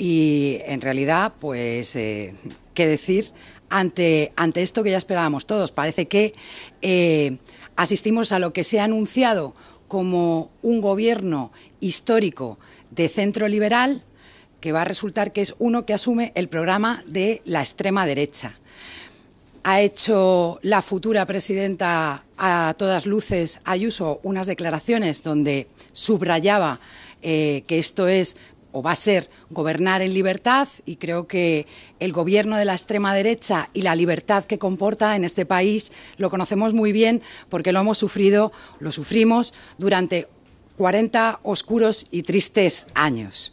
Y en realidad, pues, eh, ¿qué decir? Ante, ante esto que ya esperábamos todos, parece que eh, asistimos a lo que se ha anunciado como un gobierno histórico de centro liberal, que va a resultar que es uno que asume el programa de la extrema derecha. Ha hecho la futura presidenta a todas luces Ayuso unas declaraciones donde subrayaba eh, que esto es o va a ser gobernar en libertad y creo que el gobierno de la extrema derecha y la libertad que comporta en este país lo conocemos muy bien porque lo hemos sufrido, lo sufrimos durante 40 oscuros y tristes años.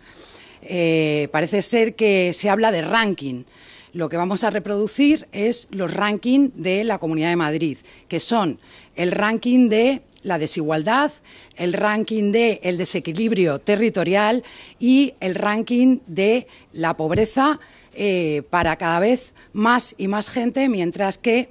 Eh, parece ser que se habla de ranking lo que vamos a reproducir es los rankings de la Comunidad de Madrid, que son el ranking de la desigualdad, el ranking de el desequilibrio territorial y el ranking de la pobreza eh, para cada vez más y más gente, mientras que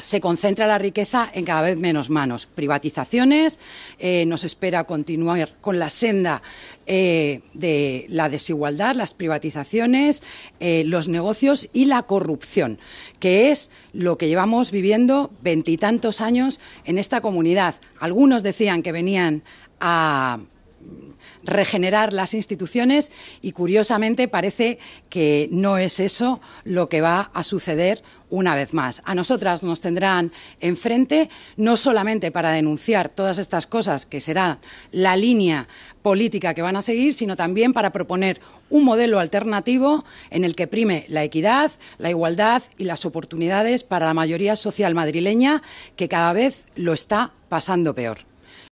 se concentra la riqueza en cada vez menos manos. Privatizaciones, eh, nos espera continuar con la senda eh, de la desigualdad, las privatizaciones, eh, los negocios y la corrupción, que es lo que llevamos viviendo veintitantos años en esta comunidad. Algunos decían que venían a Mm, regenerar las instituciones y curiosamente parece que no es eso lo que va a suceder una vez más. A nosotras nos tendrán enfrente no solamente para denunciar todas estas cosas que será la línea política que van a seguir, sino también para proponer un modelo alternativo en el que prime la equidad, la igualdad y las oportunidades para la mayoría social madrileña que cada vez lo está pasando peor.